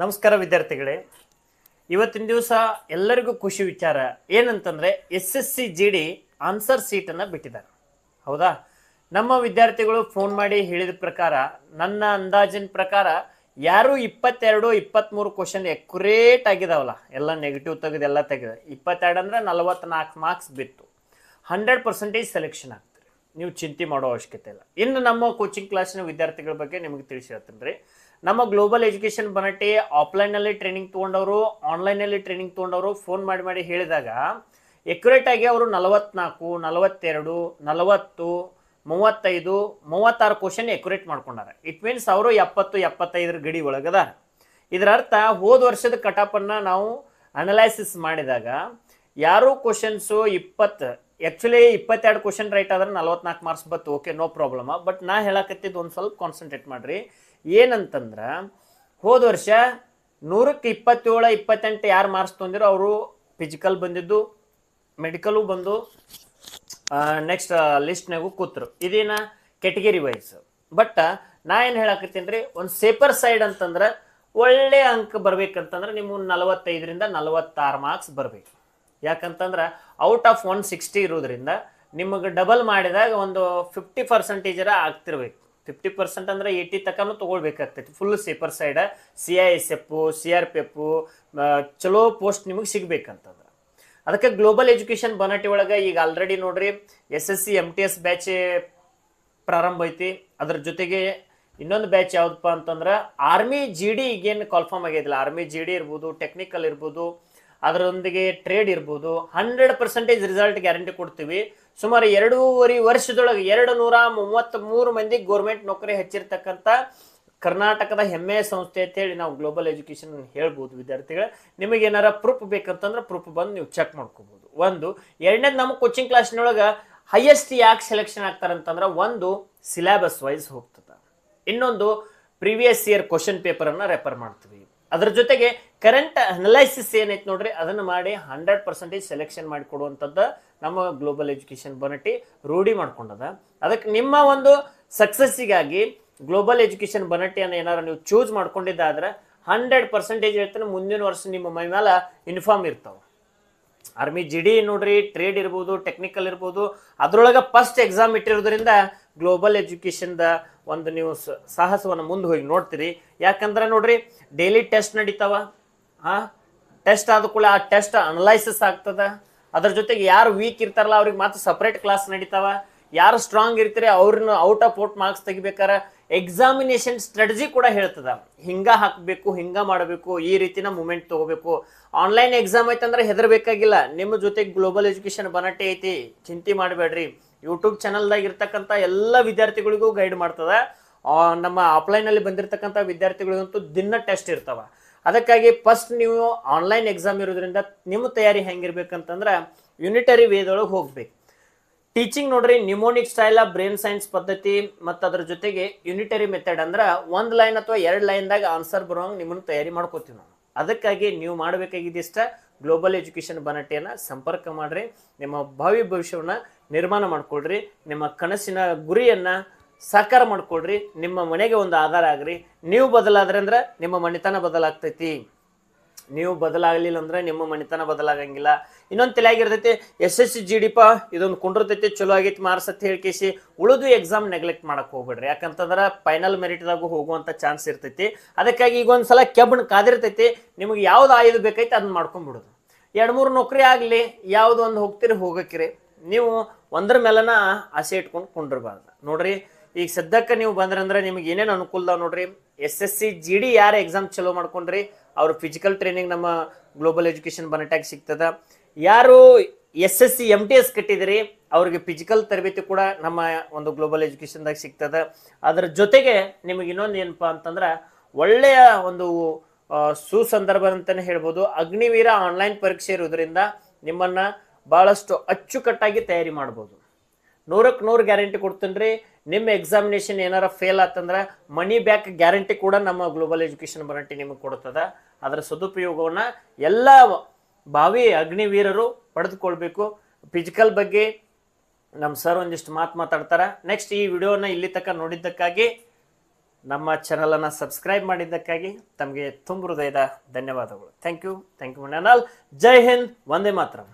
ನಮಸ್ಕಾರ ವಿದ್ಯಾರ್ಥಿಗಳೇ ಇವತ್ತಿನ ದಿವಸ ಎಲ್ಲರಿಗೂ ಖುಷಿ ವಿಚಾರ ಏನಂತಂದರೆ S S C G D answer ಸೀಟನ್ನು ಬಿಟ್ಟಿದ್ದಾರೆ ಹೌದಾ ನಮ್ಮ ವಿದ್ಯಾರ್ಥಿಗಳು ಫೋನ್ ಮಾಡಿ ಹೇಳಿದ ಪ್ರಕಾರ ನನ್ನ ಅಂದಾಜಿನ ಪ್ರಕಾರ ಯಾರು ಇಪ್ಪತ್ತೆರಡು ಇಪ್ಪತ್ತ್ಮೂರು ಕ್ವಶನ್ ಎಕ್ಯುರೇಟ್ ಆಗಿದಾವಲ್ಲ ಎಲ್ಲ ನೆಗೆಟಿವ್ ತೆಗೆದು ಎಲ್ಲ ತೆಗೆದ ಇಪ್ಪತ್ತೆರಡು ಅಂದ್ರೆ ನಲವತ್ತ್ನಾಲ್ಕು ಮಾರ್ಕ್ಸ್ ಬಿತ್ತು ಹಂಡ್ರೆಡ್ ಪರ್ಸೆಂಟೇಜ್ ಸೆಲೆಕ್ಷನ್ ಆಗ್ತದೆ ನೀವು ಚಿಂತೆ ಮಾಡೋ ಅವಶ್ಯಕತೆ ಇಲ್ಲ ಇನ್ನು ನಮ್ಮ ಕೋಚಿಂಗ್ ಕ್ಲಾಸಿನ ವಿದ್ಯಾರ್ಥಿಗಳ ಬಗ್ಗೆ ನಿಮಗೆ ತಿಳಿಸಿರ್ತೀನಿ ರೀ ನಮ್ಮ ಗ್ಲೋಬಲ್ ಎಜುಕೇಷನ್ ಬನಟಿ ಆಫ್ಲೈನಲ್ಲಿ ಟ್ರೈನಿಂಗ್ ತೊಗೊಂಡವರು ಆನ್ಲೈನಲ್ಲಿ ಟ್ರೈನಿಂಗ್ ತೊಗೊಂಡವರು ಫೋನ್ ಮಾಡಿ ಮಾಡಿ ಹೇಳಿದಾಗ ಎಕ್ಯುರೇಟಾಗಿ ಅವರು ನಲವತ್ನಾಲ್ಕು ನಲವತ್ತೆರಡು ನಲವತ್ತು ಮೂವತ್ತೈದು ಮೂವತ್ತಾರು ಕ್ವಶನ್ ಎಕ್ಯುರೇಟ್ ಮಾಡ್ಕೊಂಡಾರೆ ಇಟ್ ಮೀನ್ಸ್ ಅವರು ಎಪ್ಪತ್ತು ಎಪ್ಪತ್ತೈದರ ಗಡಿ ಒಳಗದ ಇದರ ಅರ್ಥ ಹೋದ ವರ್ಷದ ಕಟಾಪನ್ನು ನಾವು ಅನಲೈಸಿಸ್ ಮಾಡಿದಾಗ ಯಾರು ಕ್ವಶನ್ಸು ಇಪ್ಪತ್ತು ಆ್ಯಕ್ಚುಲಿ ಇಪ್ಪತ್ತೆರಡು ಕ್ವಶನ್ ರೈಟ್ ಆದ್ರೆ ನಲ್ವತ್ನಾಲ್ಕು ಮಾರ್ಕ್ಸ್ ಬತ್ತು ಓಕೆ ನೋ ಪ್ರಾಬ್ಲಮ್ ಬಟ್ ನಾ ಹೇಳಕತ್ತಿದ್ದು ಒಂದು ಸ್ವಲ್ಪ ಕಾನ್ಸಂಟ್ರೇಟ್ ಮಾಡಿರಿ ಏನಂತಂದ್ರೆ ಹೋದ ವರ್ಷ ನೂರಕ್ಕೆ ಇಪ್ಪತ್ತೇಳು ಇಪ್ಪತ್ತೆಂಟು ಯಾರು ಮಾರ್ಕ್ಸ್ ತೊಂದಿರೋ ಅವರು ಫಿಸಿಕಲ್ ಬಂದಿದ್ದು ಮೆಡಿಕಲು ಬಂದು ನೆಕ್ಸ್ಟ್ ಲಿಸ್ಟ್ನಾಗೂ ಕೂತ್ರು ಇದೇನ ಕೆಟಗರಿ ವೈಸ್ ಬಟ್ ನಾ ಏನು ಹೇಳಕತ್ತೀನಿ ರೀ ಒಂದು ಸೇಪರ್ ಸೈಡ್ ಅಂತಂದ್ರೆ ಒಳ್ಳೆ ಅಂಕ ಬರ್ಬೇಕಂತಂದ್ರೆ ನಿಮ್ಗೆ ನಲವತ್ತೈದರಿಂದ ನಲವತ್ತಾರು ಮಾರ್ಕ್ಸ್ ಬರಬೇಕು ಯಾಕಂತಂದ್ರೆ ಔಟ್ ಆಫ್ ಒನ್ ಸಿಕ್ಸ್ಟಿ ಇರೋದ್ರಿಂದ ನಿಮಗೆ ಡಬಲ್ ಮಾಡಿದಾಗ ಒಂದು ಫಿಫ್ಟಿ ಪರ್ಸೆಂಟೇಜರ ಆಗ್ತಿರ್ಬೇಕು ಫಿಫ್ಟಿ ಪರ್ಸೆಂಟ್ ಅಂದ್ರೆ ಏಯ್ಟಿ ತಕನು ತೊಗೊಳ್ಬೇಕಾಗ್ತೈತಿ ಫುಲ್ ಸೇಪರ್ ಸೈಡ C I S F C R P F ಚಲೋ ಪೋಸ್ಟ್ ನಿಮಗೆ ಸಿಗ್ಬೇಕಂತಂದ್ರೆ ಅದಕ್ಕೆ ಗ್ಲೋಬಲ್ ಎಜುಕೇಷನ್ ಬನಟಿ ಒಳಗೆ ಈಗ ಆಲ್ರೆಡಿ ನೋಡ್ರಿ S S C M T S batch ಪ್ರಾರಂಭ ಐತಿ ಅದ್ರ ಜೊತೆಗೆ ಇನ್ನೊಂದು ಬ್ಯಾಚ್ ಯಾವ್ದಪ್ಪ ಅಂತಂದ್ರೆ ಆರ್ಮಿ ಜಿ ಡಿ ಈಗೇನು ಕಾಲ್ಫಾರ್ಮ್ ಆಗಿದ್ದಿಲ್ಲ ಆರ್ಮಿ ಜಿ ಡಿ ಇರ್ಬೋದು ಟೆಕ್ನಿಕಲ್ ಇರ್ಬೋದು ಅದರೊಂದಿಗೆ ಟ್ರೇಡ್ ಇರ್ಬೋದು ಹಂಡ್ರೆಡ್ ಪರ್ಸೆಂಟೇಜ್ ರಿಸಲ್ಟ್ ಗ್ಯಾರಂಟಿ ಕೊಡ್ತೀವಿ ಸುಮಾರು ಎರಡೂವರೆ ವರ್ಷದೊಳಗೆ ಎರಡು ನೂರ ಮೂವತ್ತ್ ಮೂರು ಮಂದಿ ಗೋರ್ಮೆಂಟ್ ನೌಕರಿ ಹೆಚ್ಚಿರ್ತಕ್ಕಂಥ ಕರ್ನಾಟಕದ ಹೆಮ್ಮೆಯ ಸಂಸ್ಥೆ ಅಂತ ಹೇಳಿ ನಾವು ಗ್ಲೋಬಲ್ ಎಜುಕೇಷನ್ ಹೇಳ್ಬೋದು ವಿದ್ಯಾರ್ಥಿಗಳು ನಿಮಗೆ ಏನಾರ ಪ್ರೂಫ್ ಬೇಕಂತಂದ್ರೆ ಪ್ರೂಫ್ ಬಂದು ನೀವು ಚೆಕ್ ಮಾಡ್ಕೋಬೋದು ಒಂದು ಎರಡನೇದು ನಮ್ಮ ಕೋಚಿಂಗ್ ಕ್ಲಾಸ್ನೊಳಗೆ ಹೈಯೆಸ್ಟ್ ಯಾಕೆ ಸೆಲೆಕ್ಷನ್ ಆಗ್ತಾರಂತಂದ್ರೆ ಒಂದು ಸಿಲೆಬಸ್ ವೈಸ್ ಹೋಗ್ತದೆ ಇನ್ನೊಂದು ಪ್ರೀವಿಯಸ್ ಇಯರ್ ಕ್ವಶನ್ ಪೇಪರನ್ನು ರೆಫರ್ ಮಾಡ್ತೀವಿ ಅದ್ರ ಜೊತೆಗೆ ಕರೆಂಟ್ ಅನಲೈಸಿಸ್ ಏನೈತೆ ನೋಡ್ರಿ ಅದನ್ನು ಮಾಡಿ ಹಂಡ್ರೆಡ್ ಪರ್ಸೆಂಟೇಜ್ ಸೆಲೆಕ್ಷನ್ ಮಾಡಿಕೊಡುವಂಥದ್ದು ನಮ್ಮ ಗ್ಲೋಬಲ್ ಎಜುಕೇಷನ್ ಬನಟಿ ರೂಢಿ ಮಾಡ್ಕೊಂಡದ ಅದಕ್ಕೆ ನಿಮ್ಮ ಒಂದು ಸಕ್ಸಸ್ಸಿಗಾಗಿ ಗ್ಲೋಬಲ್ ಎಜುಕೇಷನ್ ಬನಟಿಯನ್ನು ಏನಾರು ನೀವು ಚೂಸ್ ಮಾಡ್ಕೊಂಡಿದ್ದಾದ್ರೆ ಹಂಡ್ರೆಡ್ ಪರ್ಸೆಂಟೇಜ್ ಇರ್ತಾನೆ ಮುಂದಿನ ವರ್ಷ ನಿಮ್ಮ ಮೈ ಮೇಲೆ ಇನ್ಫಾರ್ಮ್ ಇರ್ತಾವೆ ಆರ್ಮಿ ಜಿ ಡಿ ನೋಡ್ರಿ ಟ್ರೇಡ್ ಇರ್ಬೋದು ಟೆಕ್ನಿಕಲ್ ಇರ್ಬೋದು ಅದರೊಳಗೆ ಫಸ್ಟ್ ಎಕ್ಸಾಮ್ ಇಟ್ಟಿರೋದ್ರಿಂದ ಗ್ಲೋಬಲ್ ಎಜುಕೇಷನ್ದ ಒಂದು ನೀವು ಸಾಹಸವನ್ನು ಮುಂದೆ ಹೋಗಿ ನೋಡ್ತೀರಿ ಯಾಕಂದ್ರೆ ನೋಡ್ರಿ ಡೈಲಿ ಟೆಸ್ಟ್ ನಡೀತಾವ ಆ ಟೆಸ್ಟ್ ಆದ ಕೂಡ ಆ ಟೆಸ್ಟ್ ಅನಲೈಸಿಸ್ ಆಗ್ತದ ಅದ್ರ ಜೊತೆಗೆ ಯಾರು ವೀಕ್ ಇರ್ತಾರಲ್ಲ ಅವ್ರಿಗೆ ಮಾತ್ರ ಸಪ್ರೇಟ್ ಕ್ಲಾಸ್ ನಡೀತಾವ ಯಾರು ಸ್ಟ್ರಾಂಗ್ ಇರ್ತೀರಿ ಅವ್ರನ್ನ ಔಟ್ ಆಫ್ ಔಟ್ ಮಾರ್ಕ್ಸ್ ತೆಗಿಬೇಕಾರ ಎಕ್ಸಾಮಿನೇಷನ್ ಸ್ಟ್ರಾಟಜಿ ಕೂಡ ಹೇಳ್ತದ ಹಿಂಗ ಹಾಕಬೇಕು ಹಿಂಗ ಮಾಡಬೇಕು ಈ ರೀತಿನ ಮೂಮೆಂಟ್ ತಗೋಬೇಕು ಆನ್ಲೈನ್ ಎಕ್ಸಾಮ್ ಐತಂದ್ರೆ ಹೆದರ್ಬೇಕಾಗಿಲ್ಲ ನಿಮ್ಮ ಜೊತೆಗೆ ಗ್ಲೋಬಲ್ ಎಜುಕೇಶನ್ ಬನಾಟೆ ಐತಿ ಚಿಂತೆ ಮಾಡಬೇಡ್ರಿ ಯೂಟ್ಯೂಬ್ ಚಾನಲ್ದಾಗ ಇರ್ತಕ್ಕಂಥ ಎಲ್ಲ ವಿದ್ಯಾರ್ಥಿಗಳಿಗೂ ಗೈಡ್ ಮಾಡ್ತದೆ ನಮ್ಮ ಆಫ್ಲೈನಲ್ಲಿ ಬಂದಿರತಕ್ಕಂಥ ವಿದ್ಯಾರ್ಥಿಗಳಿಗಂತೂ ದಿನ ಟೆಸ್ಟ್ ಇರ್ತವೆ ಅದಕ್ಕಾಗಿ ಫಸ್ಟ್ ನೀವು ಆನ್ಲೈನ್ ಎಕ್ಸಾಮ್ ಇರೋದ್ರಿಂದ ನಿಮ್ಮ ತಯಾರಿ ಹೆಂಗಿರ್ಬೇಕಂತಂದ್ರೆ ಯುನಿಟರಿ ವೇದೊಳಗೆ ಹೋಗ್ಬೇಕು ಟೀಚಿಂಗ್ ನೋಡ್ರಿ ನ್ಯೂಮೋನಿಕ್ ಸ್ಟೈಲ್ ಬ್ರೈನ್ ಸೈನ್ಸ್ ಪದ್ಧತಿ ಮತ್ತು ಅದ್ರ ಜೊತೆಗೆ ಯುನಿಟರಿ ಮೆಥಡ್ ಅಂದ್ರೆ ಒಂದು ಲೈನ್ ಅಥವಾ ಎರಡು ಲೈನ್ದಾಗ ಆನ್ಸರ್ ಬರೋಂಗೆ ನಿಮ್ಮನ್ನು ತಯಾರಿ ಮಾಡ್ಕೋತೀವಿ ನಾವು ಅದಕ್ಕಾಗಿ ನೀವು ಮಾಡಬೇಕಾಗಿದ್ದಿಷ್ಟ ಗ್ಲೋಬಲ್ ಎಜುಕೇಷನ್ ಬನಟೆಯನ್ನು ಸಂಪರ್ಕ ಮಾಡಿರಿ ನಿಮ್ಮ ಭಾವಿ ಭವಿಷ್ಯವನ್ನು ನಿರ್ಮಾಣ ಮಾಡಿಕೊಳ್ಳ್ರಿ ನಿಮ್ಮ ಕನಸಿನ ಗುರಿಯನ್ನು ಸಾಕಾರ ಮಾಡಿಕೊಳ್ಳ್ರಿ ನಿಮ್ಮ ಮನೆಗೆ ಒಂದು ಆಧಾರ ಆಗ್ರಿ ನೀವು ಬದಲಾದ್ರೆ ಅಂದ್ರೆ ನಿಮ್ಮ ಮನೆತನ ಬದಲಾಗ್ತೈತಿ ನೀವು ಬದಲಾಗಲಿಲ್ಲ ಅಂದ್ರೆ ನಿಮ್ಮ ಮನೆತನ ಬದಲಾಗಂಗಿಲ್ಲ ಇನ್ನೊಂದು ತಲೆಯಾಗಿರ್ತೈತಿ S S C G D ಪಾ ಇದೊಂದು ಕುಂಡಿರ್ತೈತಿ ಚಲೋ ಆಗೈತಿ ಮಾರ್ಕ್ಸ್ ಅಂತ ಹೇಳ್ಕೇಸಿ ಉಳಿದು ಎಕ್ಸಾಮ್ ನೆಗ್ಲೆಕ್ಟ್ ಮಾಡಕ್ಕೆ ಹೋಗ್ಬಿಡ್ರಿ ಯಾಕಂತಂದ್ರೆ ಫೈನಲ್ ಮೆರಿಟ್ದಾಗೂ ಹೋಗುವಂಥ ಚಾನ್ಸ್ ಇರ್ತೈತಿ ಅದಕ್ಕಾಗಿ ಈಗ ಒಂದು ಸಲ ಕಾದಿರ್ತೈತಿ ನಿಮ್ಗೆ ಯಾವ್ದು ಆಯುಧ ಬೇಕೈತಿ ಅದನ್ನ ಮಾಡ್ಕೊಂಡ್ಬಿಡೋದು ಎರಡು ಮೂರು ನೌಕರಿ ಆಗಲಿ ಯಾವ್ದು ಒಂದು ಹೋಗ್ತೀರಿ ಹೋಗಕ್ಕಿರಿ ನೀವು ಒಂದ್ರ ಮೇಲನ ಆಸೆ ಇಟ್ಕೊಂಡು ಕುಂಡಿರ್ಬಾರ್ದು ನೋಡ್ರಿ ಈಗ ಸದ್ಯಕ್ಕೆ ನೀವು ಬಂದ್ರಂದ್ರೆ ನಿಮ್ಗೆ ಏನೇನು ಅನುಕೂಲ ನೋಡ್ರಿ S S C G D ಯಾರು ಎಕ್ಸಾಮ್ ಚಲೋ ಮಾಡ್ಕೊಂಡ್ರಿ ಅವ್ರ ಫಿಸಿಕಲ್ ಟ್ರೈನಿಂಗ್ ನಮ್ಮ ಗ್ಲೋಬಲ್ ಎಜುಕೇಶನ್ ಬನಟಾಗಿ ಸಿಗ್ತದ ಯಾರು S S C M T S ಕಟ್ಟಿದ್ರಿ ಅವ್ರಿಗೆ ಫಿಸಿಕಲ್ ತರಬೇತಿ ಕೂಡ ನಮ್ಮ ಒಂದು ಗ್ಲೋಬಲ್ ಎಜುಕೇಶನ್ದಾಗ ಸಿಗ್ತದೆ ಅದರ ಜೊತೆಗೆ ನಿಮಗೆ ಇನ್ನೊಂದು ಏನಪ್ಪ ಅಂತಂದ್ರೆ ಒಳ್ಳೆಯ ಒಂದು ಸುಸಂದರ್ಭ ಅಂತಲೇ ಹೇಳ್ಬೋದು ಅಗ್ನಿವೀರ ಆನ್ಲೈನ್ ಪರೀಕ್ಷೆ ಇರೋದ್ರಿಂದ ನಿಮ್ಮನ್ನು ಭಾಳಷ್ಟು ಅಚ್ಚುಕಟ್ಟಾಗಿ ತಯಾರಿ ಮಾಡ್ಬೋದು ನೂರಕ್ಕೆ ನೂರು ಗ್ಯಾರಂಟಿ ಕೊಡ್ತೀನಿ ರೀ ನಿಮ್ಮ ಎಕ್ಸಾಮಿನೇಷನ್ ಏನಾರ ಫೇಲ್ ಆತಂದ್ರೆ ಮನಿ ಬ್ಯಾಕ್ ಗ್ಯಾರಂಟಿ ಕೂಡ ನಮ್ಮ ಗ್ಲೋಬಲ್ ಎಜುಕೇಶನ್ ವಾರಂಟಿ ನಿಮಗೆ ಕೊಡ್ತದೆ ಅದರ ಸದುಪಯೋಗವನ್ನು ಎಲ್ಲ ಭಾವಿ ಅಗ್ನಿವೀರರು ಪಡೆದುಕೊಳ್ಬೇಕು ಫಿಸಿಕಲ್ ಬಗ್ಗೆ ನಮ್ಮ ಸರ್ ಒಂದಿಷ್ಟು ಮಾತು ಮಾತಾಡ್ತಾರೆ ನೆಕ್ಸ್ಟ್ ಈ ವಿಡಿಯೋನ ಇಲ್ಲಿ ತನಕ ನೋಡಿದ್ದಕ್ಕಾಗಿ ನಮ್ಮ ಚಾನಲನ್ನು ಸಬ್ಸ್ಕ್ರೈಬ್ ಮಾಡಿದ್ದಕ್ಕಾಗಿ ತಮಗೆ ತುಂಬ ಹೃದಯದ ಧನ್ಯವಾದಗಳು thank you thank you all ಜೈ ಹಿಂದ್ ವಂದೇ ಮಾತರಂ